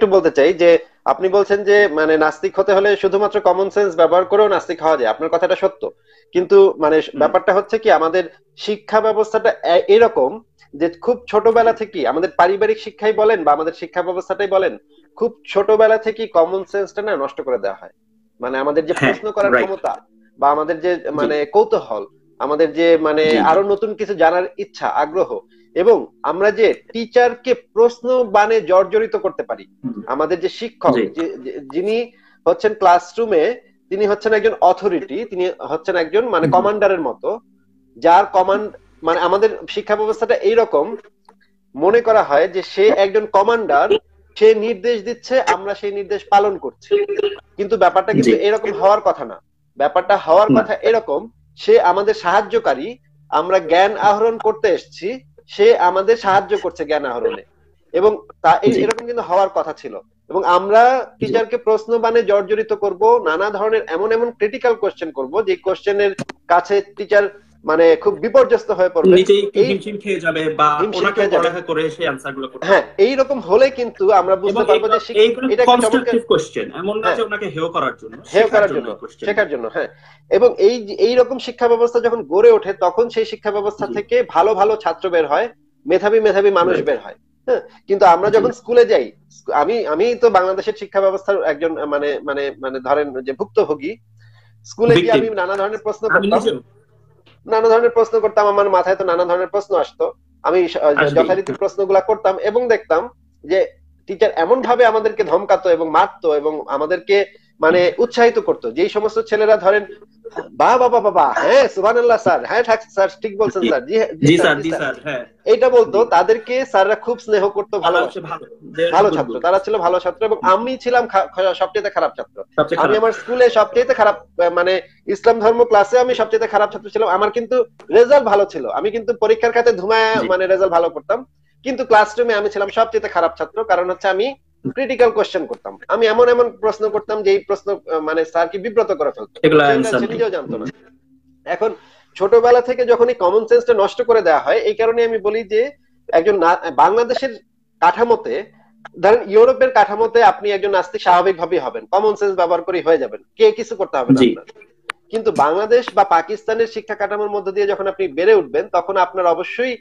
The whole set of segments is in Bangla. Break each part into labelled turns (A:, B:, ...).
A: একটু বলতে চাই যে আপনি বলছেন যে মানে নাস্তিক হতে হলে শুধুমাত্র কমন সেন্স ব্যবহার করেও নাস্তিক হওয়া যায় আপনার কথাটা সত্য কিন্তু মানে ব্যাপারটা হচ্ছে কি আমাদের শিক্ষা ব্যবস্থাটা এরকম যে খুব ছোটবেলা থেকে আমাদের পারিবারিক শিক্ষাই বলেন বা আমাদের শিক্ষা ব্যবস্থাটাই বলেন খুব ছোটবেলা থেকেই কমন সেন্সটা না নষ্ট করে দেওয়া হয় মানে আমাদের যে হ্যাঁ, প্রশ্ন করার ক্ষমতা বা আমাদের যে মানে কৌতূহল আমাদের যে মানে আরো নতুন কিছু জানার ইচ্ছা আগ্রহ এবং আমরা যে টিচারকে প্রশ্ন বানে জর্জরিত করতে পারি আমাদের যে শিক্ষক যিনি হচ্ছেন ক্লাসরুমে তিনি হচ্ছেন একজন অথরিটি তিনি হচ্ছেন একজন মানে কমান্ডারের মতো যার কমান্ড মানে আমাদের শিক্ষা ব্যবস্থাটা এইরকম মনে করা হয় যে সে একজন কমান্ডার সে নির্দেশ দিচ্ছে আমরা সেই নির্দেশ পালন করছি কিন্তু ব্যাপারটা কিন্তু এরকম হওয়ার কথা না ব্যাপারটা হওয়ার কথা এরকম সে আমাদের সাহায্যকারী আমরা জ্ঞান আহরণ করতে এসছি সে আমাদের সাহায্য করছে জ্ঞান আহরণে এবং তা এরকম কিন্তু হওয়ার কথা ছিল এবং আমরা টিচারকে প্রশ্ন বানে জর্জরিত করব নানা ধরনের এমন এমন ক্রিটিক্যাল কোশ্চেন করব যে কোশ্চেনের কাছে টিচার মানে খুব বিপর্যস্ত হয়ে পড়বে হ্যাঁ এইরকম হলে কিন্তু আমরা বুঝতে পারবো যে এটা
B: হ্যাঁ। হেও করার জন্য শেখার
A: জন্য হ্যাঁ এবং এই এইরকম শিক্ষা ব্যবস্থা যখন গড়ে ওঠে তখন সেই শিক্ষা ব্যবস্থা থেকে ভালো ভালো ছাত্র বের হয় মেধাবী মেধাবী মানুষ বের হয় হ্যাঁ। কিন্তু আমরা যখন স্কুলে যাই আমি আমি তো বাংলাদেশের শিক্ষা ব্যবস্থার একজন মানে মানে মানে ধরেন যে ভুক্তভোগী স্কুলে গিয়ে আমি নানা ধরনের প্রশ্ন করতাম নানা ধরনের প্রশ্ন করতাম আমার মাথায় তো নানা ধরনের প্রশ্ন আসতো আমি যথারীতি প্রশ্নগুলা করতাম এবং দেখতাম যে টিচার এমন ভাবে আমাদেরকে ধমকাতো এবং মারতো এবং আমাদেরকে মানে উৎসাহিত করত যে সমস্ত ছেলেরা ধরেন বা বাবা বাবা হ্যাঁ সুহান স্যার হ্যাঁ স্যার ঠিক বলছেন স্যার জি স্যার জি স্যার হ্যাঁ এটা বলতো তাদেরকে স্যাররা খুব স্নেহ করতো ভালো ভালো ছাত্র তারা ছিল ভালো ছাত্র এবং আমি ছিলাম সবচেয়ে খারাপ ছাত্র আমি আমার স্কুলে সবচেয়ে খারাপ মানে ইসলাম ধর্ম ক্লাসে আমি সবচেয়ে খারাপ ছাত্র ছিলাম আমার কিন্তু রেজাল্ট ভালো ছিল আমি কিন্তু পরীক্ষার খাতে ধুমায় মানে রেজাল্ট ভালো করতাম কিন্তু ক্লাসরুমে আমি ছিলাম সবচেয়ে খারাপ ছাত্র কারণ হচ্ছে আমি ক্রিটিক্যাল কোশ্চেন করতাম আমি এমন এমন প্রশ্ন করতাম যে এই প্রশ্ন মানে স্যার কি বিব্রত করে ফেলতো নিজেও জানতো না এখন ছোটবেলা থেকে যখন এই কমন সেন্সটা নষ্ট করে দেওয়া হয় এই কারণে আমি বলি যে একজন বাংলাদেশের কাঠামোতে ধরেন ইউরোপের কাঠামোতে আপনি একজন নাস্তিক স্বাভাবিক ভাবে হবেন কমন সেন্স ব্যবহার করে হয়ে যাবেন কে কিছু করতে হবে না কিন্তু বাংলাদেশ বা পাকিস্তানের শিক্ষা কাঠামোর মধ্যে দিয়ে যখন আপনি বেড়ে উঠবেন তখন আপনার অবশ্যই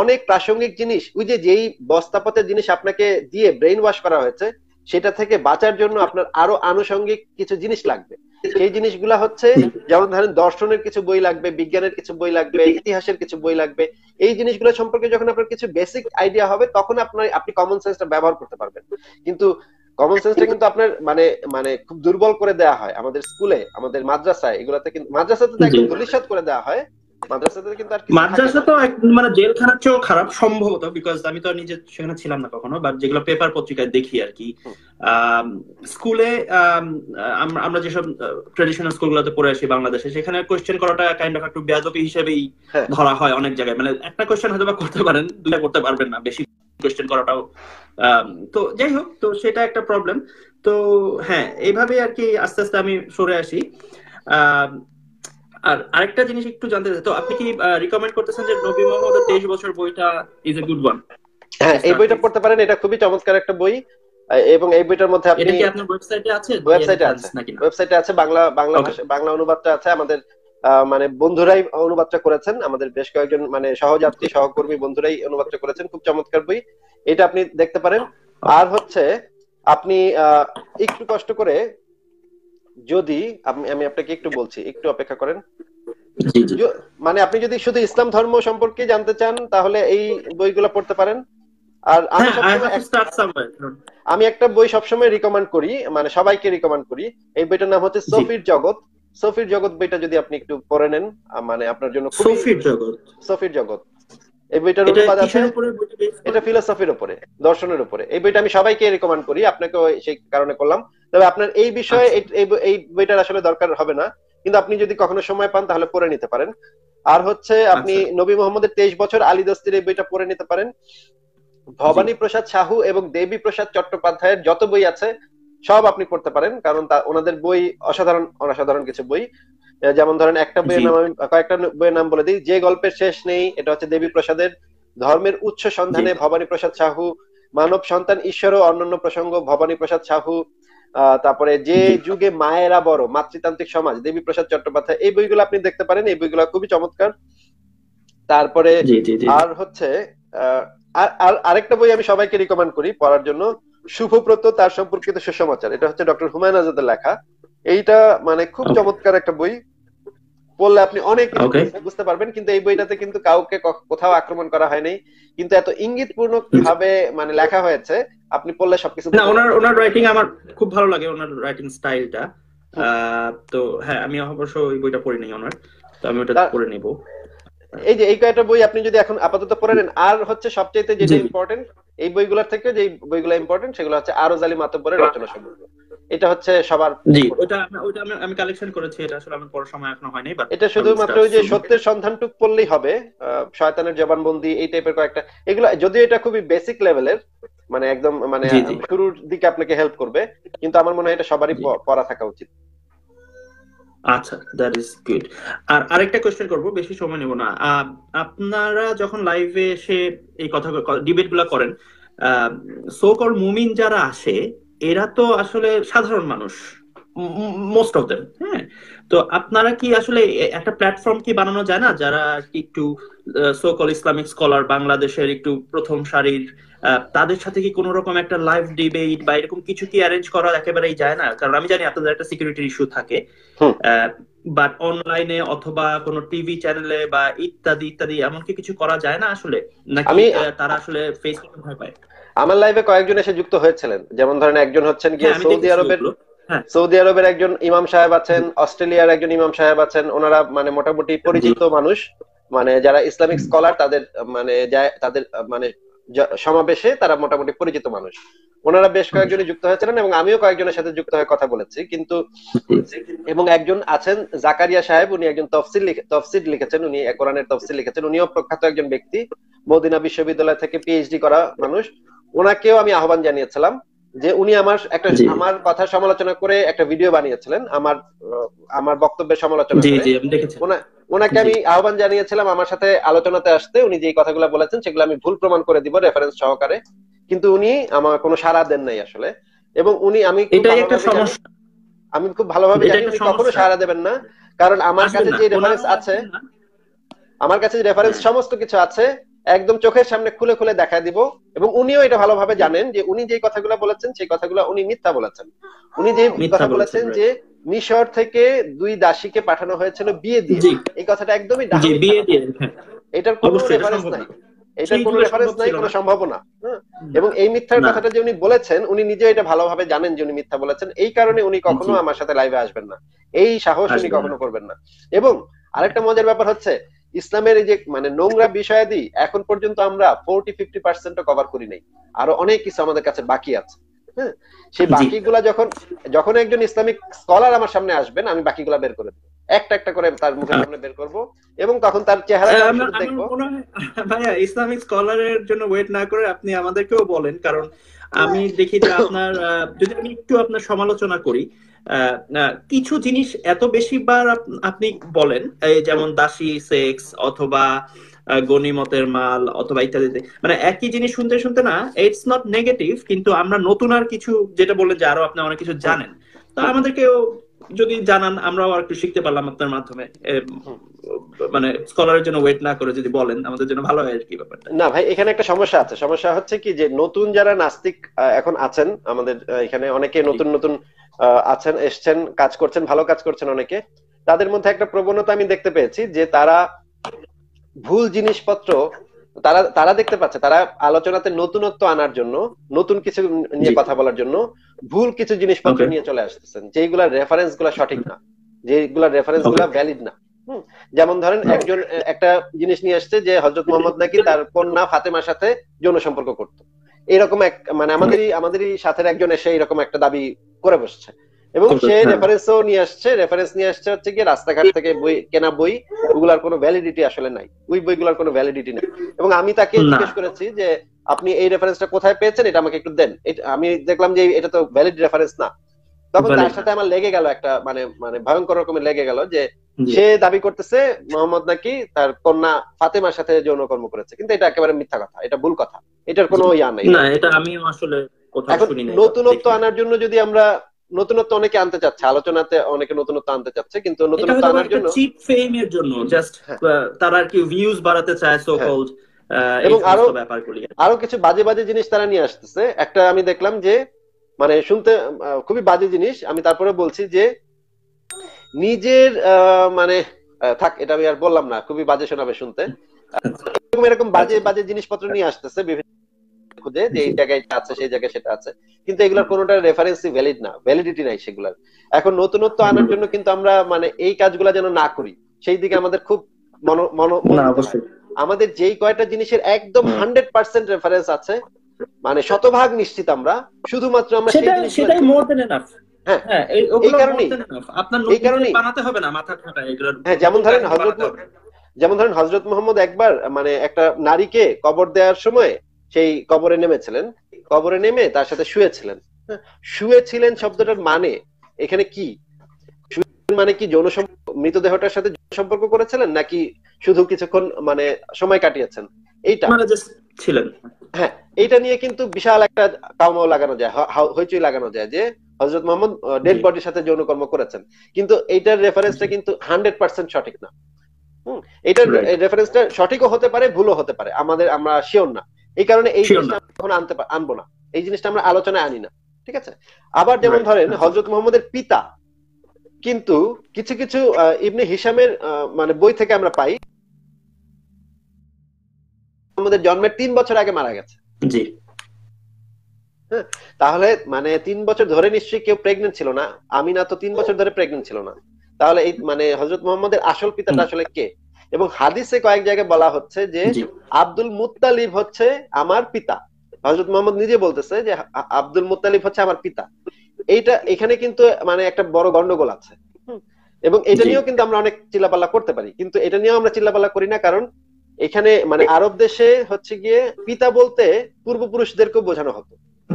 A: অনেক প্রাসঙ্গিক জিনিস ওই যে যেই বস্তাপতের জিনিস আপনাকে দিয়ে ব্রেইন ওয়াশ করা হয়েছে সেটা থেকে বাঁচার জন্য আপনার আরো আনুষঙ্গিক কিছু জিনিস লাগবে সেই জিনিসগুলা হচ্ছে যেমন ধরেন দর্শনের কিছু বই লাগবে বিজ্ঞানের কিছু বই লাগবে ইতিহাসের কিছু বই লাগবে এই জিনিসগুলো সম্পর্কে যখন আপনার কিছু বেসিক আইডিয়া হবে তখন আপনার আপনি কমন সেন্সটা ব্যবহার করতে পারবেন কিন্তু কমন সেন্সটা কিন্তু আপনার মানে মানে খুব দুর্বল করে দেওয়া হয় আমাদের স্কুলে আমাদের মাদ্রাসায় এগুলাতে কিন্তু মাদ্রাসাতে একদম করে দেওয়া হয় মাদ্রাসাতে কিন্তু আর মাদ্রাসা
B: তো মানে জেলখানার চেয়েও খারাপ সম্ভবত বিকজ আমি তো নিজে সেখানে ছিলাম না কখনো বাট যেগুলো পেপার পত্রিকায় দেখি আর কি স্কুলে আমরা যেসব ট্রেডিশনাল স্কুলগুলোতে পড়ে আসি বাংলাদেশে সেখানে কোয়েশ্চেন করাটা কাইন্ড অফ একটু বেয়াদবি হিসেবেই হ্যাঁ। ধরা হয় অনেক জায়গায় মানে একটা কোয়েশ্চেন হয়তো বা করতে পারেন দুটা করতে পারবেন না বেশি কোয়েশ্চেন করাটাও তো যাই হোক তো সেটা একটা প্রবলেম তো হ্যাঁ এইভাবে আর কি আস্তে আস্তে আমি সরে আসি আর আরেকটা জিনিস একটু জানতে চাই তো আপনি কি রিকমেন্ড করতেছেন যে নবী মোহাম্মদ 23 বছর
A: বইটা ইজ এ গুড ওয়ান হ্যাঁ এই বইটা পড়তে পারেন এটা খুবই চমৎকার একটা বই এবং এই বইটার মধ্যে আপনি এটা কি আপনার ওয়েবসাইটে আছে ওয়েবসাইটে আছে ওয়েবসাইটে আছে বাংলা বাংলা বাংলা অনুবাদটা আছে আমাদের মানে বন্ধুরাই অনুবাদটা করেছেন আমাদের বেশ কয়েকজন মানে সহযাত্রী সহকর্মী বন্ধুরাই অনুবাদটা করেছেন খুব চমৎকার বই এটা আপনি দেখতে পারেন আর হচ্ছে আপনি একটু কষ্ট করে যদি আমি আপনাকে একটু বলছি একটু অপেক্ষা করেন মানে আপনি যদি শুধু ইসলাম ধর্ম সম্পর্কে জানতে চান তাহলে এই বইগুলো পড়তে পারেন আর আমি হ্যাঁ,
B: হ্যাঁ।
A: একটা বই সবসময় রিকমেন্ড করি মানে সবাইকে রিকমেন্ড করি এই বইটার নাম হচ্ছে সফির জগৎ সফির জগৎ বইটা যদি আপনি একটু পড়ে নেন মানে আপনার জন্য সফির জগৎ সফির জগৎ এই বইটার আছে এটা ফিলোসফির উপরে দর্শনের উপরে এই বইটা আমি সবাইকে রেকমেন্ড করি আপনাকে সেই কারণে করলাম তবে আপনার এই বিষয়ে আচ্ছা। এই বইটার আসলে দরকার হবে না কিন্তু আপনি যদি কখনো সময় পান তাহলে পড়ে নিতে পারেন আর হচ্ছে আপনি আচ্ছা। নবী মোহাম্মদের তেইশ বছর আলী দস্তির এই বইটা পড়ে নিতে পারেন ভবানী প্রসাদ সাহু এবং দেবী প্রসাদ চট্টোপাধ্যায়ের যত বই আছে সব আপনি পড়তে পারেন কারণ ওনাদের বই অসাধারণ অসাধারণ কিছু বই যেমন ধরেন একটা বইয়ের নাম আমি কয়েকটা বইয়ের নাম বলে দিই যে গল্পের শেষ নেই এটা হচ্ছে দেবী প্রসাদের ধর্মের উচ্চ সন্ধানে ভবানী প্রসাদ সাহু মানব সন্তান ঈশ্বর ও অন্যান্য প্রসঙ্গ ভবানী প্রসাদ সাহু তারপরে যে যুগে মায়েরা বড় মাতৃতান্ত্রিক সমাজ দেবী প্রসাদ চট্টোপাধ্যায় এই বইগুলো আপনি দেখতে পারেন এই বইগুলো খুবই চমৎকার তারপরে আর হচ্ছে আর আরেকটা বই আমি সবাইকে রিকমেন্ড করি পড়ার জন্য শুভব্রত তার সম্পর্কিত সুসমাচার এটা হচ্ছে ডক্টর হুমায়ুন আজাদের লেখা এইটা মানে খুব আচ্ছা। চমৎকার একটা বই বললে আপনি অনেক বুঝতে পারবেন কিন্তু এই বইটাতে কিন্তু কাউকে কোথাও আক্রমণ করা হয়নি কিন্তু এত ইঙ্গিতপূর্ণ ভাবে মানে লেখা হয়েছে আপনি পড়লে সবকিছু না ওনার ওনার রাইটিং আমার
B: খুব ভালো লাগে ওনার রাইটিং স্টাইলটা তো হ্যাঁ আমি অবশ্য
A: বইটা পড়ি নাই ওনার তো আমি ওটা পড়ে নিব এই যে এই কয়েকটা বই আপনি যদি এখন আপাতত পড়ে নেন আর হচ্ছে সবচেয়ে যেটা ইম্পর্টেন্ট এই বইগুলোর থেকে যে বইগুলো ইম্পর্টেন্ট সেগুলো হচ্ছে আরো জালি মাতব্বরের রচনা সম্পর্কে এটা হচ্ছে সবার জি ওটা
B: ওটা আমি কালেকশন করেছি এটা আসলে আমার পড়ার সময় এখনো হয়নি বাট এটা শুধুমাত্র ওই যে সত্যের
A: সন্ধানটুক পড়লেই হবে শয়তানের জবানবন্দি এই টাইপের কয়েকটা এগুলো যদিও এটা খুবই বেসিক লেভেলের মানে একদম মানে শুরুর দিকে আপনাকে হেল্প করবে কিন্তু আমার মনে হয় এটা সবারই পড়া থাকা উচিত
B: আচ্ছা দ্যাট ইজ গুড আর
A: আরেকটা কোয়েশ্চেন করব
B: বেশি সময় নেব না
A: আপনারা যখন লাইভে
B: এসে এই কথা ডিবেট গুলা করেন সো কল মুমিন যারা আসে এরা তো আসলে সাধারণ মানুষ মোস্ট অফ দেম হ্যাঁ তো আপনারা কি আসলে একটা প্ল্যাটফর্ম কি বানানো যায় না যারা একটু সোকল ইসলামিক স্কলার বাংলাদেশের একটু প্রথম সারির তাদের সাথে কি কোন রকম একটা লাইভ ডিবেট বা এরকম কিছু কি অ্যারেঞ্জ করা একেবারেই যায় না কারণ আমি জানি আপনাদের একটা সিকিউরিটি ইস্যু থাকে বাট অনলাইনে অথবা কোনো টিভি চ্যানেলে বা ইত্যাদি ইত্যাদি এমন কি কিছু করা যায় না আসলে নাকি তারা আসলে ফেসবুকে ভয় পায়
A: আমার লাইভে কয়েকজন এসে যুক্ত হয়েছিলেন যেমন ধরেন একজন হচ্ছেন গিয়ে হ্যাঁ, সৌদি আরবের হ্যাঁ। সৌদি আরবের একজন ইমাম সাহেব আছেন অস্ট্রেলিয়ার একজন ইমাম সাহেব আছেন ওনারা মানে মোটামুটি পরিচিত মানুষ মানে যারা ইসলামিক স্কলার তাদের মানে যায় তাদের মানে সমাবেশে তারা মোটামুটি পরিচিত মানুষ ওনারা বেশ কয়েকজনই যুক্ত হয়েছিলেন এবং আমিও কয়েকজনের সাথে যুক্ত হয়ে কথা বলেছি কিন্তু এবং একজন আছেন জাকারিয়া সাহেব উনি একজন তফসিল তফসিল লিখেছেন উনি কোরআনের তফসিল লিখেছেন উনিও প্রখ্যাত একজন ব্যক্তি মদিনা বিশ্ববিদ্যালয় থেকে পিএইচডি করা মানুষ ওনাকেও আমি আহ্বান জানিয়েছিলাম যে উনি আমার একটা আমার কথা সমালোচনা করে একটা ভিডিও বানিয়েছিলেন আমার আমার বক্তব্যের সমালোচনা ওনাকে আমি আহ্বান জানিয়েছিলাম আমার সাথে আলোচনাতে আসতে উনি যে কথাগুলো বলেছেন সেগুলো আমি ভুল প্রমাণ করে দিব রেফারেন্স সহকারে কিন্তু উনি আমার কোনো সাড়া দেন নাই আসলে এবং উনি আমি আমি খুব ভালোভাবে জানি উনি কখনো সাড়া দেবেন না কারণ আমার কাছে যে রেফারেন্স আছে আমার কাছে যে রেফারেন্স সমস্ত কিছু আছে একদম চোখের সামনে খুলে খুলে দেখা দিব এবং উনিও এটা ভালোভাবে জানেন যে উনি যে কথাগুলো বলেছেন সেই কথাগুলো উনি মিথ্যা বলেছেন উনি যে কথা বলেছেন যে মিশর থেকে দুই দাসীকে পাঠানো হয়েছিল বিয়ে দিয়ে এই কথাটা একদমই বিয়ে দিয়ে হ্যাঁ। এটার কোনো রেফারেন্স নাই এটার কোনো রেফারেন্স নাই কোনো সম্ভাবনা হ্যাঁ? এবং এই মিথ্যার কথাটা যে উনি বলেছেন উনি নিজে এটা ভালোভাবে জানেন যে উনি মিথ্যা বলেছেন এই কারণে উনি কখনো আমার সাথে লাইভে আসবেন না এই সাহস উনি কখনো করবেন না এবং আরেকটা মজার ব্যাপার হচ্ছে ইসলামের এই যে মানে নোংরা বিষয়াদি এখন পর্যন্ত আমরা ফোরটি ফিফটি পার্সেন্ট কভার করি নাই আরো অনেক কিছু আমাদের কাছে বাকি আছে হ্যাঁ সেই বাকিগুলা যখন যখন একজন ইসলামিক স্কলার আমার সামনে আসবেন আমি বাকিগুলা বের করে দেবো একটা একটা করে তার মুখের সামনে বের করব এবং তখন তার চেহারা দেখবো ভাইয়া
B: ইসলামিক স্কলারের জন্য ওয়েট না করে আপনি আমাদেরকেও বলেন কারণ আমি দেখি যে আপনার যদি আমি একটু আপনার সমালোচনা করি কিছু জিনিস এত বেশিবার আপনি বলেন যেমন দাসী সেক্স অথবা গনিমতের মাল অথবা ইত্যাদিতে মানে একই জিনিস শুনতে শুনতে না ইটস নট নেগেটিভ কিন্তু আমরা নতুন আর কিছু যেটা বললেন যে আরো আপনি অনেক কিছু জানেন তো আমাদেরকেও যদি জানান আমরাও আর একটু শিখতে পারলাম আপনার মাধ্যমে মানে স্কলারের জন্য ওয়েট না করে যদি বলেন আমাদের জন্য ভালো হয় আর কি ব্যাপারটা
A: না ভাই এখানে একটা সমস্যা আছে সমস্যা হচ্ছে কি যে নতুন যারা নাস্তিক এখন আছেন আমাদের এখানে অনেকে নতুন নতুন আছেন এসছেন কাজ করছেন ভালো কাজ করছেন অনেকে তাদের মধ্যে একটা প্রবণতা আমি দেখতে পেয়েছি যে তারা ভুল জিনিসপত্র তারা তারা দেখতে পাচ্ছে তারা আলোচনাতে নতুনত্ব আনার জন্য নতুন কিছু নিয়ে কথা বলার জন্য ভুল কিছু জিনিসপত্র নিয়ে চলে আসতেছেন যেগুলার রেফারেন্স গুলা সঠিক না যেগুলার রেফারেন্স গুলা ভ্যালিড না যেমন ধরেন একজন একটা জিনিস নিয়ে আসছে যে হজরত মোহাম্মদ নাকি তার কন্যা ফাতেমার সাথে যৌন সম্পর্ক করতো এরকম এক মানে আমাদেরই আমাদেরই সাথে একজন এসে এরকম একটা দাবি করে বসছে এবং সে রেফারেন্সও হ্যাঁ। নিয়ে আসছে রেফারেন্স নিয়ে আসছে হচ্ছে গিয়ে রাস্তাঘাট থেকে বই কেনা বই ওগুলার কোনো ভ্যালিডিটি আসলে নাই ওই বইগুলার কোনো ভ্যালিডিটি নাই এবং আমি তাকে জিজ্ঞেস করেছি যে আপনি এই রেফারেন্সটা কোথায় পেয়েছেন এটা আমাকে একটু দেন আমি দেখলাম যে এটা তো ভ্যালিড রেফারেন্স না তখন তার সাথে আমার লেগে গেল একটা মানে মানে ভয়ঙ্কর রকমের লেগে গেল যে সে দাবি করতেছে মোহাম্মদ নাকি তার কন্যা ফাতেমার সাথে যৌনকর্ম করেছে কিন্তু এটা একেবারে মিথ্যা কথা এটা ভুল কথা এটার কোনো ইয়া নাই না এটা আমি আসলে এখন নতুনত্ব আনার জন্য যদি আমরা নতুনত্ব অনেকে আনতে চাচ্ছে আলোচনাতে অনেকে নতুনত্ব আনতে চাচ্ছে কিন্তু নতুনত্ব আনার জন্য চিপ
B: ফেম এর জন্য জাস্ট হ্যাঁ। তারা আর কি ভিউজ বাড়াতে চায় সো হ্যাঁ। কল্ড এবং আরো
A: আরো কিছু বাজে বাজে জিনিস তারা নিয়ে আসতেছে একটা আমি দেখলাম যে মানে শুনতে খুবই বাজে জিনিস আমি তারপরে বলছি যে নিজের মানে থাক এটা আমি আর বললাম না খুবই বাজে শোনাবে শুনতে এরকম বাজে আচ্ছা। বাজে জিনিসপত্র নিয়ে আসতেছে বিভিন্ন খুঁজে যে এই জায়গায় আছে সেই জায়গায় সেটা আছে কিন্তু এগুলোর কোনোটা রেফারেন্সই ভ্যালিড না ভ্যালিডিটি নাই সেগুলোর এখন নতুনত্ব আনার জন্য কিন্তু আমরা মানে এই কাজগুলো যেন না করি সেই দিকে আমাদের খুব মন মন আমাদের যেই কয়টা জিনিসের একদম হান্ড্রেড পার্সেন্ট রেফারেন্স আছে মানে শতভাগ নিশ্চিত আমরা শুধুমাত্র আমরা সেটাই
B: মোর দেন এনাফ না
A: হ্যাঁ, যেমন ধরেন যেমন ধরেন মোহাম্মদ একবার মানে একটা নারীকে কবর দেওয়ার সময় সেই কবরে নেমেছিলেন কবরে নেমে তার সাথে শুয়েছিলেন হ্যাঁ, শুয়েছিলেন শব্দটার মানে এখানে কি মানে কি যৌন মৃতদেহটার সাথে সম্পর্ক করেছিলেন নাকি শুধু কিছুক্ষণ মানে সময় কাটিয়েছেন এইটা মানে ছিলেন হ্যাঁ, এটা নিয়ে কিন্তু বিশাল একটা কামাও লাগানো যায় হইচই লাগানো যায় যে হজরত মোহাম্মদ ডেড বডির সাথে যৌনকর্ম করেছেন কিন্তু এইটার রেফারেন্সটা কিন্তু হান্ড্রেড পার্সেন্ট সঠিক না হম এটার রেফারেন্সটা সঠিকও হতে পারে ভুলও হতে পারে আমাদের আমরা শিওর না এই কারণে এই জিনিসটা কখনো আনতে আনবো না এই জিনিসটা আমরা আলোচনায় আনি না ঠিক আছে আবার যেমন ধরেন হজরত মোহাম্মদের পিতা কিন্তু কিছু কিছু ইবনে হিসামের মানে বই থেকে আমরা পাই আমাদের জন্মের তিন বছর আগে মারা গেছে জি হ্যাঁ, তাহলে মানে তিন বছর ধরে নিশ্চয়ই কেউ প্রেগনেন্ট ছিল না আমি না তো তিন বছর ধরে প্রেগনেন্ট ছিল না তাহলে এই মানে হজরত মোহাম্মদের আসল পিতাটা আসলে কে এবং হাদিসে কয়েক জায়গায় বলা হচ্ছে যে আব্দুল মুতালিব হচ্ছে আমার পিতা হজরত মোহাম্মদ নিজে বলতেছে যে আব্দুল মুতালিব হচ্ছে আমার পিতা এইটা এখানে কিন্তু মানে একটা বড় গন্ডগোল আছে এবং এটা নিয়েও কিন্তু আমরা অনেক চিল্লাপাল্লা করতে পারি কিন্তু এটা নিয়েও আমরা চিল্লাপাল্লা করি না কারণ এখানে মানে আরব দেশে হচ্ছে গিয়ে পিতা বলতে পূর্বপুরুষদেরকে বোঝানো হতো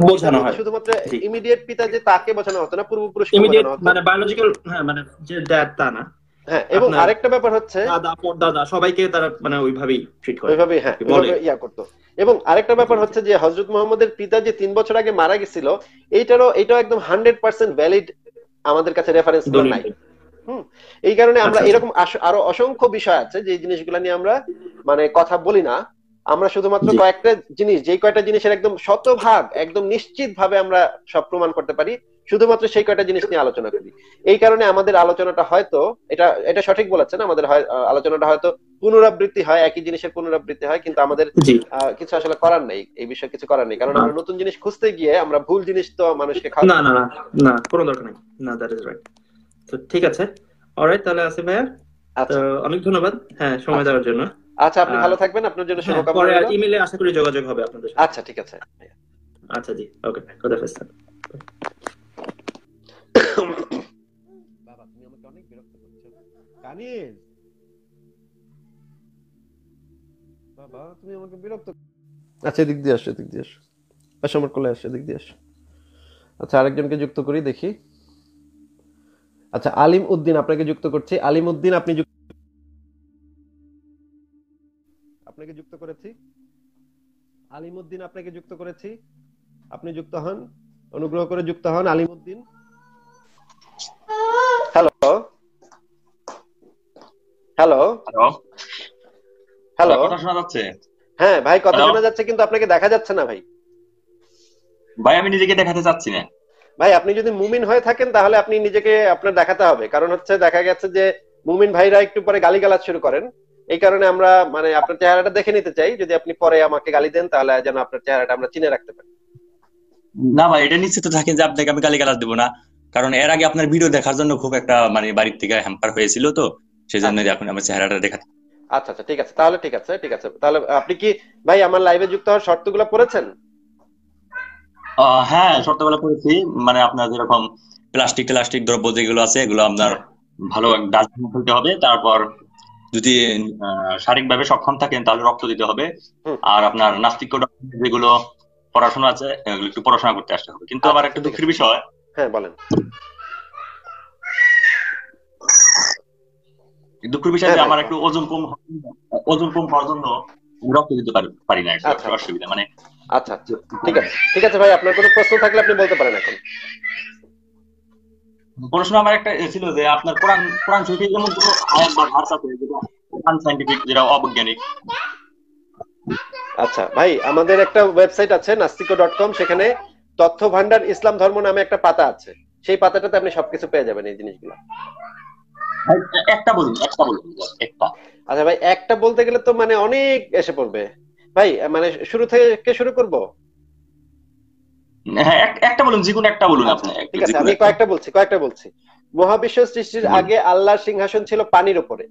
A: বোঝানো হয় শুধুমাত্র ইমিডিয়েট পিতা যে তাকে বোঝানো হতো না পূর্বপুরুষ
B: মানে বায়োলজিক্যাল হ্যাঁ মানে যে ড্যাড তা না হ্যাঁ এবং আরেকটা ব্যাপার হচ্ছে দাদা সবাইকে তারা মানে ওইভাবেই ট্রিট করে ওইভাবেই হ্যাঁ
A: ইয়া করতো এবং আরেকটা ব্যাপার হচ্ছে যে হজরত মোহাম্মদের পিতা যে তিন বছর আগে মারা গেছিল এইটারও এটাও একদম হান্ড্রেড পার্সেন্ট ভ্যালিড আমাদের কাছে রেফারেন্স নাই হুম এই কারণে আমরা আচ্ছা, আচ্ছা। এরকম আরো অসংখ্য বিষয় আছে যে জিনিসগুলো নিয়ে আমরা মানে কথা বলি না আমরা শুধুমাত্র কয়েকটা জিনিস যে কয়েকটা জিনিসের একদম শতভাগ একদম নিশ্চিত ভাবে আমরা সব প্রমাণ করতে পারি শুধুমাত্র সেই কয়েকটা জিনিস নিয়ে আলোচনা করি এই কারণে আমাদের আলোচনাটা হয়তো এটা এটা সঠিক বলেছেন আমাদের আলোচনাটা হয়তো পুনরাবৃত্তি হয় একই জিনিসের পুনরাবৃত্তি হয় কিন্তু আমাদের কিছু আসলে করার নেই এই বিষয়ে কিছু করার নেই কারণ আমরা নতুন জিনিস খুঁজতে গিয়ে আমরা ভুল জিনিস তো মানুষকে খাওয়া না না না কোনো দরকার নেই না দ্যাট ইজ রাইট তো ঠিক আছে অলরাইট তাহলে আসিফ ভাইয়া
B: আচ্ছা। অনেক ধন্যবাদ হ্যাঁ সময় আচ্ছা। দেওয়ার জন্য আচ্ছা আপনি ভালো
A: থাকবেন আপনার জন্য হ্যাঁ, শুভকামনা পরে ইমেইলে আশা করি যোগাযোগ হবে আপনাদের সাথে আচ্ছা ঠিক আছে আচ্ছা জি
B: ওকে গুড স্যার
A: বাবা তুমি আমাকে অনেক বিরক্ত করছো কানিজ বাবা তুমি আমাকে বিরক্ত আচ্ছা এদিক দিয়ে আসো এদিক দিয়ে আসো পেশামট কোলে আসো এদিক দিয়ে আসো আচ্ছা আরেকজনকে যুক্ত করি দেখি আচ্ছা আলিম উদ্দিন আপনাকে যুক্ত করছি আলিম উদ্দিন আপনি যুক্ত আপনাকে যুক্ত করেছি আলিম উদ্দিন আপনাকে যুক্ত করেছি আপনি যুক্ত হন অনুগ্রহ করে যুক্ত হন Alim Uddin hello hello hello কথা শোনা যাচ্ছে হ্যাঁ ভাই কথা শোনা যাচ্ছে কিন্তু আপনাকে দেখা যাচ্ছে না ভাই
C: ভাই আমি নিজেকে দেখাতে চাচ্ছি না
A: ভাই আপনি যদি মুমিন হয়ে থাকেন তাহলে আপনি নিজেকে আপনার দেখাতে হবে কারণ হচ্ছে দেখা গেছে যে মুমিন ভাইরা একটু পরে গালিগালাজ শুরু করেন এই কারণে আমরা মানে আপনার চেহারাটা দেখে নিতে চাই যদি আপনি পরে আমাকে গালি দেন তাহলে যেন আপনার চেহারাটা আমরা চিনে রাখতে পারি
C: না ভাই এটা নিশ্চিত থাকেন যে আপনাকে আমি গালি গালাজ দেবো না কারণ এর আগে আপনার ভিডিও দেখার জন্য খুব একটা মানে বাড়ির থেকে হ্যাম্পার হয়েছিল তো সেই জন্য এখন আচ্ছা। আমার চেহারাটা দেখাতে
A: আচ্ছা আচ্ছা ঠিক আছে তাহলে ঠিক আছে ঠিক আছে তাহলে আপনি কি ভাই আমার লাইভে যুক্ত হওয়ার শর্তগুলো পড়েছেন
C: হ্যাঁ ছোটবেলা করেছি মানে আপনার যেরকম প্লাস্টিক প্লাস্টিক দ্রব্য যেগুলো আছে এগুলো আপনার ভালো ডাস্টবিন ফেলতে হবে তারপর যদি শারীরিকভাবে সক্ষম থাকেন তাহলে রক্ত দিতে হবে আর আপনার নাস্তিক যেগুলো পড়াশোনা আছে এগুলো একটু পড়াশোনা করতে আসতে হবে কিন্তু আবার একটা দুঃখের বিষয় হ্যাঁ বলেন দুঃখের বিষয় হ্যাঁ, যে আমার একটু ওজন কম ওজন কম হওয়ার রক্ত দিতে পারি না
A: আচ্ছা, আচ্ছা। অসুবিধা মানে আচ্ছা, আচ্ছা ঠিক আছে ঠিক আছে ভাই আপনার কোনো প্রশ্ন থাকলে আপনি বলতে পারেন এখন
C: প্রশ্ন আমার একটা ছিল যে আপনার কোরআন কোরআন শরীফে যেমন কোনো
A: আয়াত বা ভার্স আছে যেটা
C: আনসাইন্টিফিক যেটা অবজ্ঞানিক
A: আচ্ছা ভাই আমাদের একটা ওয়েবসাইট আছে নাস্তিকো ডট কম সেখানে তথ্য ভান্ডার ইসলাম ধর্ম নামে একটা পাতা আছে সেই পাতাটাতে আপনি সবকিছু পেয়ে যাবেন এই জিনিসগুলো একটা বলুন একটা বলুন একটা আচ্ছা ভাই একটা বলতে গেলে তো মানে অনেক এসে পড়বে ভাই মানে শুরু থেকে শুরু করব হ্যাঁ, একটা বলুন যে একটা বলুন আচ্ছা, আপনি ঠিক আছে আমি কয়েকটা বলছি কয়েকটা বলছি মহাবিশ্ব সৃষ্টির আগে আল্লাহর সিংহাসন ছিল পানির উপরে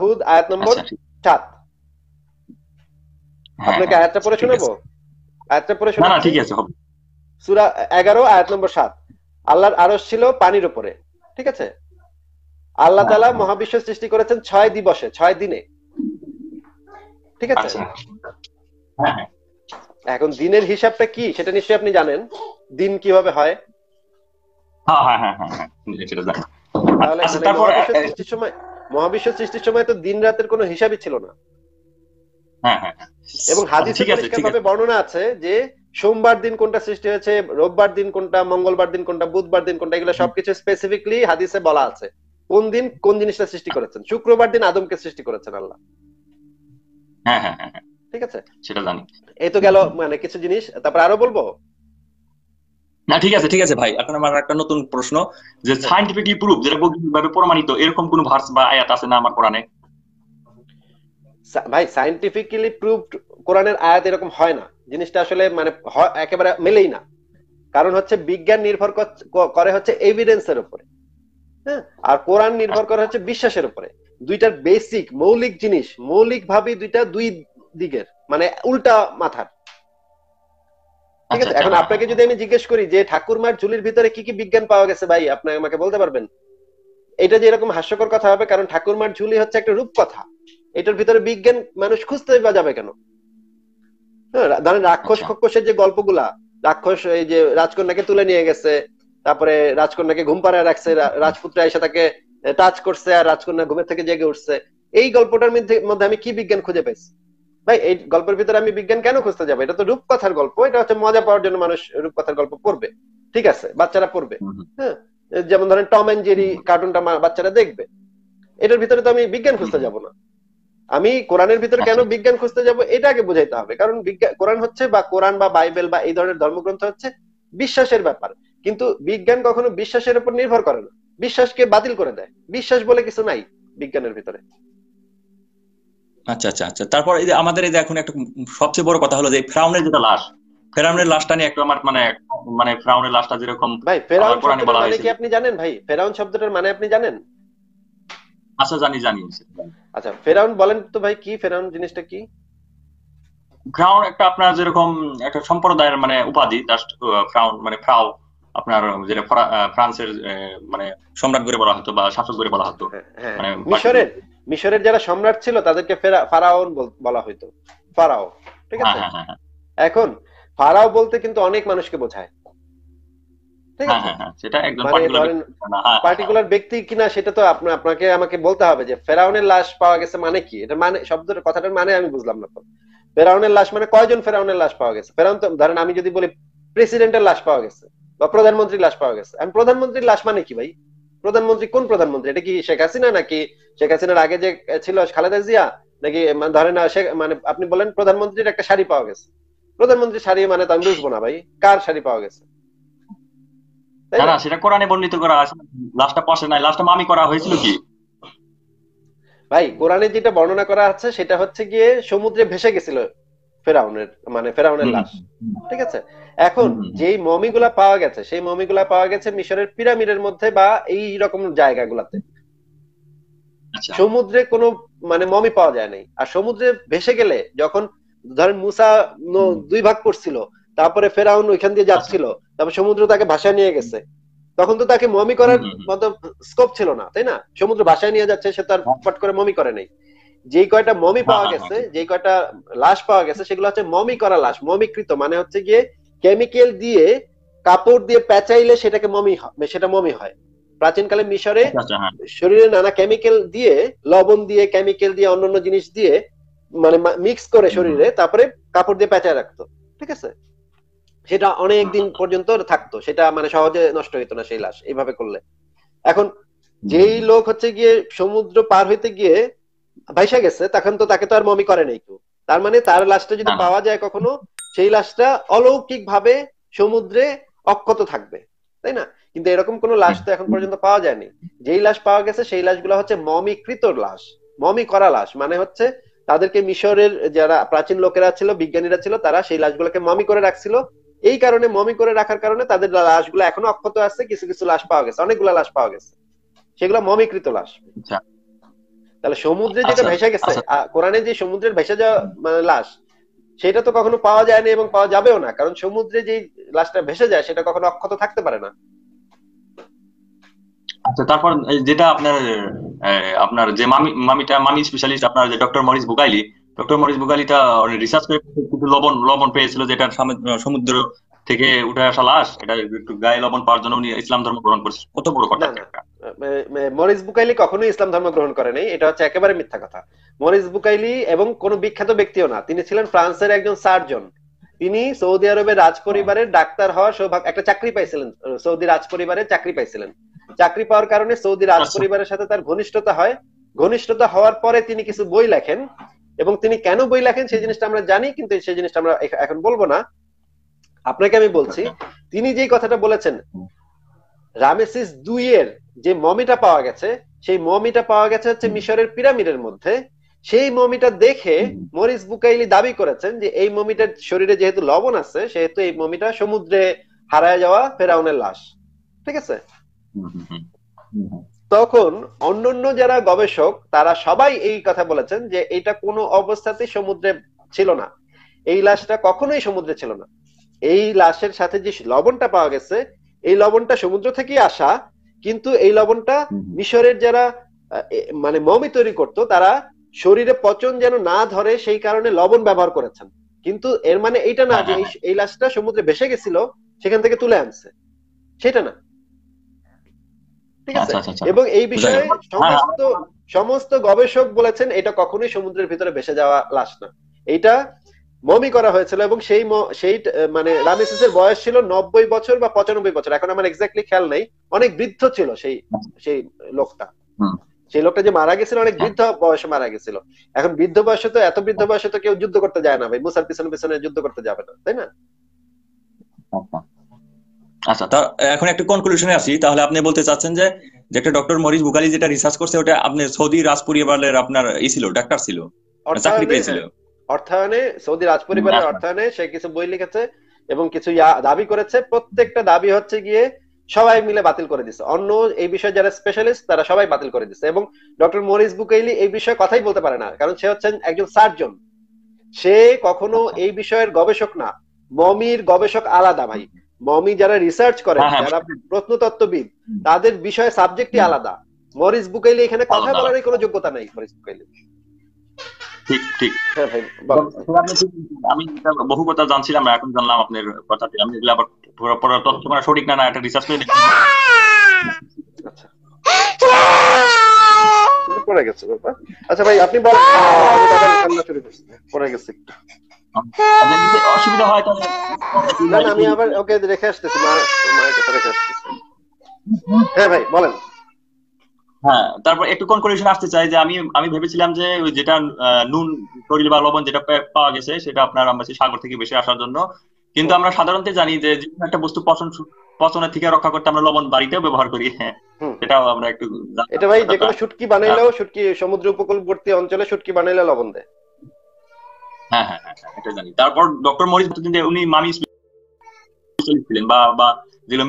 A: হুদ আয়াত নম্বর আচ্ছা, হ্যাঁ, হ্যাঁ, আপনাকে আয়াতটা পড়ে শোনাবো আয়াতটা পড়ে শোনাবো ঠিক আছে সুরা এগারো আয়াত নম্বর সাত আল্লাহর আরশ ছিল পানির উপরে ঠিক আছে আল্লাহ তালা মহাবিশ্ব সৃষ্টি করেছেন ছয় দিবসে ছয় দিনে ঠিক আছে আচ্ছা। হ্যাঁ, হ্যাঁ। এখন দিনের হিসাবটা কি সেটা নিশ্চয়ই আপনি জানেন দিন কিভাবে হয় হ্যাঁ, আচ্ছা, মহাবিশ্ব সৃষ্টির সময় তো দিন রাতের কোনো হিসাবই ছিল না এবং আচ্ছা, হাদিসে বর্ণনা আছে যে সোমবার দিন কোনটা সৃষ্টি হয়েছে রোববার দিন কোনটা মঙ্গলবার দিন কোনটা বুধবার দিন কোনটা এগুলো সবকিছু স্পেসিফিকলি হাদিসে বলা আছে কোন দিন কোন জিনিসটা সৃষ্টি করেছেন শুক্রবার দিন আদমকে সৃষ্টি করেছেন আল্লাহ হ্যাঁ, হ্যাঁ, হ্যাঁ, ঠিক আছে সেটা জানি এই তো গেল মানে কিছু জিনিস তারপর আরো বলবো
C: না ঠিক আছে ঠিক আছে ভাই এখন আমার একটা নতুন প্রশ্ন যে প্রুফ আচ্ছা। যেটা বৈজ্ঞানিকভাবে প্রমাণিত এরকম কোন ভার্স বা আয়াত আছে না আমার কোরআনে
A: ভাই কোরআনের আয়াত এরকম হয় না জিনিসটা আসলে মানে একেবারে মেলেই না কারণ হচ্ছে বিজ্ঞান নির্ভর করে হচ্ছে এভিডেন্সের উপরে হ্যাঁ আর কোরআন নির্ভর আচ্ছা। করে হচ্ছে বিশ্বাসের উপরে দুইটার বেসিক মৌলিক জিনিস মৌলিক ভাবে দুইটা দুই দিকের মানে উল্টা মাথার ঠিক আছে আচ্ছা, আচ্ছা। এখন আপনাকে যদি আমি জিজ্ঞেস করি যে ঠাকুরমার ঝুলির ভিতরে কি কি বিজ্ঞান পাওয়া গেছে ভাই আপনি আমাকে বলতে পারবেন এটা যে এরকম হাস্যকর কথা হবে কারণ ঠাকুরমার ঝুলি হচ্ছে একটা রূপকথা এটার ভিতরে বিজ্ঞান মানুষ খুঁজতে পাওয়া যাবে কেন হ্যাঁ, ধরেন রাক্ষস আচ্ছা। খক্ষসের যে গল্পগুলা রাক্ষস এই যে রাজকন্যাকে তুলে নিয়ে গেছে তারপরে রাজকন্যাকে ঘুম পাড়ায় রাখছে রাজপুত্র এসে তাকে টাচ করছে আর রাজকন্যা ঘুমের থেকে জেগে উঠছে এই গল্পটার মধ্যে আমি কি বিজ্ঞান খুঁজে পাইছি ভাই এই গল্পের ভিতরে আমি বিজ্ঞান কেন খুঁজতে যাবো এটা তো রূপকথার গল্প এটা হচ্ছে মজা পাওয়ার জন্য মানুষ রূপকথার গল্প পড়বে ঠিক আছে বাচ্চারা পড়বে হ্যাঁ যেমন ধরেন টম অ্যান্ড জেরি কার্টুনটা বাচ্চারা দেখবে এটার ভিতরে তো আমি বিজ্ঞান খুঁজতে যাব না আমি কোরআনের ভিতরে কেন আচ্ছা। বিজ্ঞান খুঁজতে যাব এটা আগে বুঝাইতে হবে কারণ বিজ্ঞান কোরআন হচ্ছে বা কোরআন বা বাইবেল বা এই ধরনের ধর্মগ্রন্থ হচ্ছে বিশ্বাসের ব্যাপার কিন্তু বিজ্ঞান কখনো বিশ্বাসের উপর নির্ভর করে না বিশ্বাসকে বাতিল করে দেয় বিশ্বাস বলে কিছু নাই বিজ্ঞানের ভিতরে
C: আচ্ছা আচ্ছা আচ্ছা তারপর এই যে আমাদের এই যে এখন একটা সবচেয়ে বড় কথা হলো যে ফ্রাউনের যেটা লাশ ফেরাউনের লাশটা নিয়ে একটা আমার মানে মানে ফ্রাউনের লাশটা যেরকম ভাই ফেরাউন বলা কি
A: আপনি জানেন ভাই ফেরাউন শব্দটার মানে আপনি জানেন আচ্ছা জানি জানি আচ্ছা ফেরাউন বলেন তো ভাই কি ফেরাউন জিনিসটা কি
C: ফ্রাউন একটা আপনার যেরকম একটা সম্প্রদায়ের মানে উপাধি জাস্ট ফ্রাউন মানে ফ্রাউ আপনার যেটা ফ্রান্সের মানে সম্রাট গড়ে বলা হতো বা শাসক গড়ে বলা হতো হ্যাঁ, হ্যাঁ। মানে মিশরের
A: মিশরের যারা সম্রাট ছিল তাদেরকে ফারাওন বলা হইতো ফারাও ঠিক আছে হ্যাঁ, এখন ফারাও বলতে কিন্তু অনেক মানুষকে বোঝায় পার্টিকুলার মানে ব্যক্তি কিনা সেটা তো আপনাকে আমাকে বলতে হবে যে ফেরাউনের লাশ পাওয়া গেছে মানে কি এটা মানে শব্দটা কথাটার মানে আমি বুঝলাম না তো ফেরাউনের লাশ মানে কয়জন ফেরাউনের লাশ পাওয়া গেছে ফেরাউন তো ধরেন আমি যদি বলি প্রেসিডেন্টের লাশ পাওয়া গেছে বা প্রধানমন্ত্রীর লাশ পাওয়া গেছে এখন প্রধানমন্ত্রীর লাশ মানে কি ভাই প্রধানমন্ত্রী কোন প্রধানমন্ত্রী এটা কি শেখ হাসিনা নাকি শেখ হাসিনার আগে যে ছিল খালেদা জিয়া নাকি মানে ধরেন মানে আপনি বলেন প্রধানমন্ত্রীর একটা শাড়ি পাওয়া গেছে প্রধানমন্ত্রী শাড়ি মানে তো আমি বুঝবো না ভাই কার শাড়ি পাওয়া গেছে
C: সেটা কোরআনে বর্ণিত করা আছে লাস্টটা পাশে নাই লাস্টটা মামি করা হয়েছিল
A: কি ভাই কোরআনে যেটা বর্ণনা করা আছে সেটা হচ্ছে গিয়ে সমুদ্রে ভেসে গেছিল ফেরাউনের মানে ফেরাউনের লাশ ঠিক আছে এখন যেই মমিগুলা পাওয়া গেছে সেই মমিগুলা পাওয়া গেছে মিশরের পিরামিডের মধ্যে বা এই রকম জায়গাগুলাতে আচ্ছা। সমুদ্রে কোনো মানে মমি পাওয়া যায় নাই আর সমুদ্রে ভেসে গেলে যখন ধরেন মুসা দুই ভাগ করছিল তারপরে ফেরাউন ওইখান দিয়ে আচ্ছা। যাচ্ছিল তারপর সমুদ্র তাকে ভাসায় নিয়ে গেছে তখন তো তাকে মমি করার মতো স্কোপ ছিল না তাই না সমুদ্র ভাসায় নিয়ে যাচ্ছে সে তার হ্যাঁ। ফট করে মমি করে নাই যেই কয়টা মমি পাওয়া হ্যাঁ, হ্যাঁ, গেছে হ্যাঁ। যেই কয়টা লাশ পাওয়া গেছে সেগুলো হচ্ছে মমি করা লাশ মমিকৃত মানে হচ্ছে গিয়ে কেমিক্যাল দিয়ে কাপড় দিয়ে পেঁচাইলে সেটাকে মমি হয় মানে সেটা মমি হয় প্রাচীনকালে মিশরে আচ্ছা, আচ্ছা, শরীরে নানা কেমিক্যাল দিয়ে লবণ দিয়ে কেমিক্যাল দিয়ে অন্যান্য জিনিস দিয়ে মানে মিক্স করে শরীরে তারপরে কাপড় দিয়ে পেঁচায় রাখতো ঠিক আছে সেটা অনেক দিন পর্যন্ত থাকতো সেটা মানে সহজে নষ্ট হইতো না সেই লাশ এইভাবে করলে এখন যেই লোক হচ্ছে গিয়ে সমুদ্র পার হইতে গিয়ে ভাইসা গেছে তখন তো তাকে তো আর মমি করে নাই কেউ তার মানে তার লাশটা যদি পাওয়া যায় কখনো সেই লাশটা অলৌকিক ভাবে সমুদ্রে অক্ষত থাকবে তাই না কিন্তু এরকম কোন লাশ তো এখন পর্যন্ত পাওয়া যায়নি যেই লাশ পাওয়া গেছে সেই লাশগুলো হচ্ছে মমিকৃত লাশ মমি করা লাশ মানে হচ্ছে তাদেরকে মিশরের যারা প্রাচীন লোকেরা ছিল বিজ্ঞানীরা ছিল তারা সেই লাশগুলোকে মমি করে রাখছিল এই কারণে মমি করে রাখার কারণে তাদের লাশগুলো এখনো অক্ষত আছে কিছু কিছু লাশ পাওয়া গেছে অনেকগুলো লাশ পাওয়া গেছে সেগুলো মমিকৃত লাশ আচ্ছা। তাহলে সমুদ্রে যেটা আচ্ছা, ভেসে গেছে আচ্ছা। কোরআনে যে সমুদ্রের ভেসে যাওয়া মানে লাশ সেটা তো কখনো পাওয়া যায় না এবং পাওয়া যাবেও না কারণ সমুদ্রে যে লাশটা ভেসে যায় সেটা কখনো অক্ষত থাকতে পারে না
C: আচ্ছা তারপর যেটা আপনার আপনার যে মামি মামিটা মামি স্পেশালিস্ট আপনার যে doctor Maurice Bucaille doctor Maurice বুগালিটা রিসার্চ করে কিছু লবণ লবণ পেয়েছিল যেটা সমুদ্র থেকে উঠে আসা লাশ এটা একটু গায়ে লবণ পাওয়ার জন্য উনি ইসলাম ধর্ম গ্রহণ করেছে কত বড় কথা
A: মরিস বুকাইলি কখনোই ইসলাম ধর্ম গ্রহণ করে নাই এটা হচ্ছে একেবারে মিথ্যা কথা মরিস বুকাইলি এবং কোন বিখ্যাত ব্যক্তিও না তিনি ছিলেন ফ্রান্সের একজন সার্জন তিনি সৌদি আরবের রাজ পরিবারের ডাক্তার হওয়ার সৌভাগ্য একটা চাকরি পাইছিলেন সৌদি রাজ পরিবারে চাকরি পাইছিলেন চাকরি পাওয়ার কারণে সৌদি রাজ পরিবারের সাথে তার ঘনিষ্ঠতা হয় ঘনিষ্ঠতা হওয়ার পরে তিনি কিছু বই লেখেন এবং তিনি কেন বই লেখেন সেই জিনিসটা আমরা জানি কিন্তু সেই জিনিসটা আমরা এখন বলবো না আপনাকে আমি বলছি তিনি যেই কথাটা বলেছেন রামেসিস দুই এর যে মমিটা পাওয়া গেছে সেই মমিটা পাওয়া গেছে হচ্ছে মিশরের পিরামিডের মধ্যে সেই মমিটা দেখে মরিস বুকাইলি দাবি করেছেন যে এই মমিটার শরীরে যেহেতু লবণ আছে সেহেতু এই মমিটা সমুদ্রে হারায় যাওয়া ফেরাউনের লাশ ঠিক আছে তখন অন্যান্য যারা গবেষক তারা সবাই এই কথা বলেছেন যে এটা কোনো অবস্থাতেই সমুদ্রে ছিল না এই লাশটা কখনোই সমুদ্রে ছিল না এই লাশের সাথে যে লবণটা পাওয়া গেছে এই লবণটা সমুদ্র থেকে আসা কিন্তু এই লবণটা মিশরের যারা মানে মমি তৈরি করত তারা শরীরে পচন যেন না ধরে সেই কারণে লবণ ব্যবহার করেছেন কিন্তু এর মানে এইটা না যে এই লাশটা সমুদ্রে ভেসে গেছিল সেখান থেকে তুলে আনছে সেটা না ঠিক আছে আচ্ছা, আচ্ছা, আচ্ছা। এবং এই বিষয়ে হ্যাঁ, হ্যাঁ। সমস্ত সমস্ত গবেষক বলেছেন এটা কখনোই সমুদ্রের ভিতরে ভেসে যাওয়া লাশ না এটা মমি করা হয়েছিল এবং সেই সেই মানে রামেসিসের বয়স ছিল নব্বই বছর বা পঁচানব্বই বছর এখন আমার এক্স্যাক্টলি খেয়াল নেই অনেক বৃদ্ধ ছিল সেই সেই লোকটা সেই লোকটা যে মারা গেছিল অনেক বৃদ্ধ বয়সে মারা গেছিল এখন বৃদ্ধ বয়সে তো এত বৃদ্ধ বয়সে তো কেউ যুদ্ধ করতে যায় না ভাই মুসার পিছনে পিছনে যুদ্ধ করতে যাবে না তাই না
C: আচ্ছা তা এখন একটা কনক্লুশনে আসি তাহলে আপনি বলতে চাচ্ছেন যে যেটা ডক্টর মরিস বুকালি যেটা রিসার্চ করছে ওটা আপনি সৌদি রাজ পরিবারের আপনার ই ছিল ডাক্তার ছিল মানে চাকরি পেয়েছিল
A: অর্থায়নে সৌদি রাজপরিবারের অর্থায়নে সে কিছু বই লিখেছে এবং কিছু দাবি করেছে প্রত্যেকটা দাবি হচ্ছে গিয়ে সবাই মিলে বাতিল করে দিছে অন্য এই বিষয়ে যারা স্পেশালিস্ট তারা সবাই বাতিল করে দিচ্ছে এবং ডক্টর মরিস বুকেইলি এই বিষয়ে কথাই বলতে পারে না কারণ সে হচ্ছেন একজন সার্জন সে কখনো এই বিষয়ের গবেষক না মমির গবেষক আলাদা ভাই মমি যারা রিসার্চ করে হ্যাঁ, হ্যাঁ, যারা প্রত্নতত্ত্ববিদ তাদের বিষয়ে সাবজেক্টই আলাদা মরিস বুকেইলি এখানে কথা বলারই কোনো যোগ্যতা নাই মরিস বুকেইলি ঠিক ঠিক
C: আমি বহু কথা জানছিলাম এখন জানলাম আপনার কথাটি আমি এগুলো আবার তথ্য মানে সঠিক না না রিসার্চ করে আচ্ছা।
A: পড়ে গেছে আচ্ছা ভাই আপনি বলেন পড়ে গেছে অসুবিধা হয় তাহলে আমি আবার ওকে রেখে আসতেছি রেখে আসতেছি হ্যাঁ ভাই বলেন
C: হ্যাঁ তারপর একটু কোন কনক্লুশন আসতে চাই যে আমি আমি ভেবেছিলাম যে ওই যেটা নুন শরীর বা লবণ যেটা পাওয়া গেছে সেটা আপনার আমরা সাগর থেকে বেশি আসার জন্য কিন্তু আমরা সাধারণত জানি যে একটা বস্তু পচন পচনের থেকে রক্ষা করতে আমরা লবণ বাড়িতেও ব্যবহার করি হ্যাঁ সেটাও আমরা একটু এটা ভাই যে কোনো শুটকি বানাইলেও হ্যাঁ।
A: শুটকি সমুদ্র উপকূলবর্তী অঞ্চলে শুটকি বানাইলে লবণ দেয়
C: হ্যাঁ হ্যাঁ হ্যাঁ, হ্যাঁ এটা জানি তারপর ডক্টর মরিস উনি মামি ছিলেন বা বা যেগুলো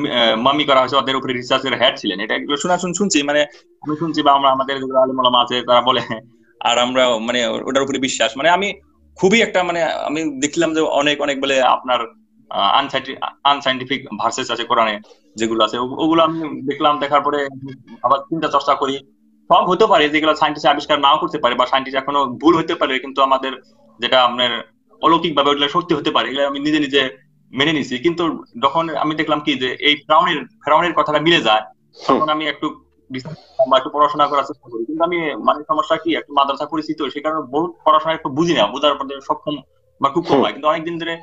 C: মামি করা হয়েছে ওদের উপরে এর হেড ছিলেন এটা এগুলো শোনা শুন শুনছি মানে আমি শুনছি বা আমরা আমাদের যেগুলো আলমালাম আছে তারা বলে আর আমরা মানে ওটার উপরে বিশ্বাস মানে আমি খুবই একটা মানে আমি দেখলাম যে অনেক অনেক বলে আপনার আনসাইন্টিফিক ভার্সেস আছে কোরআনে যেগুলো আছে ওগুলো আমি দেখলাম দেখার পরে আবার চিন্তা চর্চা করি সব হতে পারে যেগুলো সায়েন্টিস্ট আবিষ্কার নাও করতে পারে বা সায়েন্টিস্ট এখনো ভুল হতে পারে কিন্তু আমাদের যেটা আপনার অলৌকিক ভাবে ওগুলো সত্যি হতে পারে এগুলো আমি নিজে নিজে মেনে নিছি কিন্তু যখন আমি দেখলাম কি যে এই ফ্রাউনের ফ্রাউনের কথাটা মিলে যায় তখন আমি একটু বা একটু পড়াশোনা করার চেষ্টা করি কিন্তু আমি মানে সমস্যা কি একটু মাদ্রাসা পরিচিত সে কারণে পড়াশোনা একটু বুঝি না বোঝার সক্ষম বা খুব কম হয় কিন্তু অনেকদিন ধরে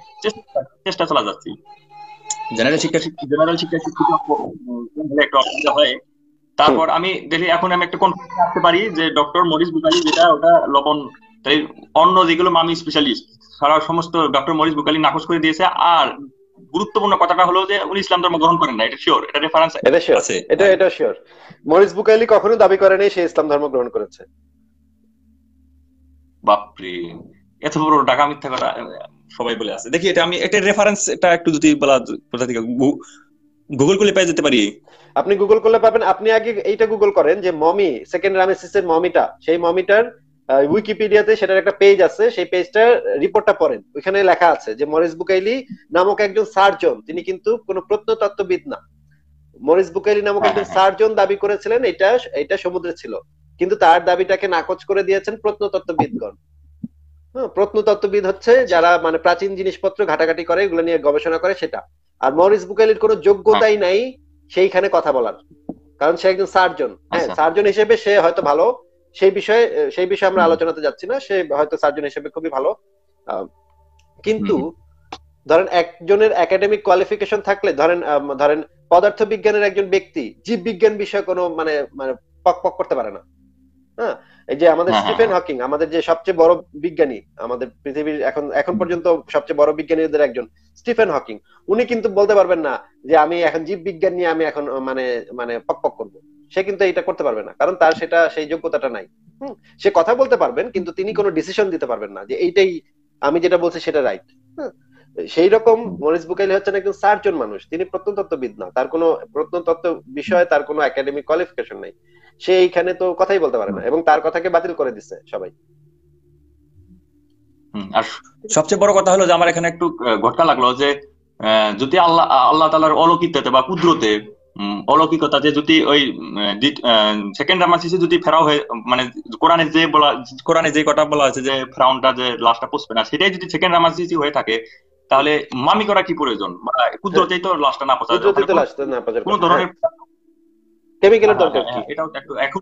C: চেষ্টা চলা যাচ্ছি জেনারেল শিক্ষা জেনারেল শিক্ষা শিক্ষিত একটা অসুবিধা হয় তারপর আমি দেখি এখন আমি একটা কোন আসতে পারি যে ডক্টর মরিস বুকারি যেটা ওটা লবণ তাই অন্য যেগুলো মামি স্পেশালিস্ট সারা সমস্ত ডক্টর মরিস বুকালি নাকচ করে দিয়েছে আর গুরুত্বপূর্ণ কথাটা হলো যে উনি ইসলাম ধর্ম গ্রহণ করেন না এটা শিওর এটা রেফারেন্স এটা
A: শিওর আছে এটা এটা শিওর মরিস বুকালি কখনো দাবি করেনি সে ইসলাম ধর্ম গ্রহণ করেছে
C: বাপরে এত বড় টাকা মিথ্যা কথা সবাই বলে আছে দেখি এটা আমি এটা রেফারেন্স এটা একটু যদি বলা কথা থেকে গুগল করলে পেয়ে যেতে পারি
A: আপনি গুগল করলে পাবেন আপনি আগে এইটা গুগল করেন যে মমি সেকেন্ড রামেসিসের মমিটা সেই মমিটার উইকিপিডিয়াতে সেটার একটা পেজ আছে সেই পেজটার রিপোর্টটা পড়েন ওইখানে লেখা আছে যে মরিস বুকাইলি নামক একজন সার্জন তিনি কিন্তু কোনো প্রত্নতত্ত্ববিদ না মরিস বুকাইলি নামক একজন হ্যাঁ। সার্জন দাবি করেছিলেন এটা এটা সমুদ্রে ছিল কিন্তু তার দাবিটাকে নাকচ করে দিয়েছেন প্রত্নতত্ত্ববিদগণ প্রত্নতত্ত্ববিদ হচ্ছে যারা মানে প্রাচীন জিনিসপত্র ঘাটাঘাটি করে এগুলো নিয়ে গবেষণা করে সেটা আর মরিস বুকাইলির কোনো যোগ্যতাই হ্যাঁ। নাই সেইখানে কথা বলার কারণ সে একজন সার্জন হ্যাঁ আচ্ছা। সার্জন হিসেবে সে হয়তো ভালো সেই বিষয়ে সেই বিষয়ে আমরা আলোচনাতে যাচ্ছি না সে হয়তো সার্জন হিসেবে খুবই ভালো কিন্তু ধরেন একজনের একাডেমিক কোয়ালিফিকেশন থাকলে ধরেন ধরেন পদার্থ বিজ্ঞানের একজন ব্যক্তি জীব বিজ্ঞান বিষয়ে কোনো মানে মানে পক পক করতে পারে না হ্যাঁ এই যে আমাদের হ্যাঁ, হ্যাঁ, স্টিফেন হ্যাঁ। হকিং আমাদের যে সবচেয়ে বড় বিজ্ঞানী আমাদের পৃথিবীর এখন এখন পর্যন্ত সবচেয়ে বড় বিজ্ঞানীদের একজন স্টিফেন হকিং উনি কিন্তু বলতে পারবেন না যে আমি এখন জীব বিজ্ঞান নিয়ে আমি এখন মানে মানে পক পক করবো সে কিন্তু এটা করতে পারবে না কারণ তার সেটা সেই যোগ্যতাটা নাই সে কথা বলতে পারবেন কিন্তু তিনি কোনো ডিসিশন দিতে পারবেন না যে এইটাই আমি যেটা বলছি সেটা রাইট সেই রকম মরিস বুকাইলি হচ্ছেন একজন সার্জন মানুষ তিনি প্রত্নতত্ত্ববিদ না তার কোনো প্রত্নতত্ত্ব বিষয়ে তার কোনো একাডেমিক কোয়ালিফিকেশন নাই সে এইখানে তো কথাই বলতে পারে না এবং তার কথাকে বাতিল করে দিচ্ছে সবাই
C: আর সবচেয়ে বড় কথা হলো যে আমার এখানে একটু ঘটকা লাগলো যে যদি আল্লাহ আল্লাহ তালার অলৌকিকতাতে বা কুদ্রতে অলৌকিকতা যে যদি ওই সেকেন্ড যদি ফেরাও হয়ে মানে কোরআনে যে বলা কোরআনে যে কথা বলা যে ফেরাউনটা যে লাশটা পুষবে না সেটাই যদি সেকেন্ড হয়ে থাকে তাহলে মামি করা কি প্রয়োজন কুদরতেই হ্যাঁ। তো লাশটা না পচা মানে কোন হ্যাঁ। ধরনের কেমিক্যালের দরকার হ্যাঁ, কি
A: এটাও এখন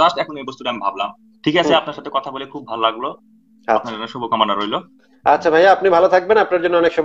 C: জাস্ট এখন এই বস্তুটা আমি ভাবলাম ঠিক আছে আপনার সাথে কথা বলে খুব ভালো লাগলো আচ্ছা। আপনার জন্য শুভকামনা রইলো
A: আচ্ছা ভাইয়া আপনি ভালো থাকবেন আপনার জন্য অনেক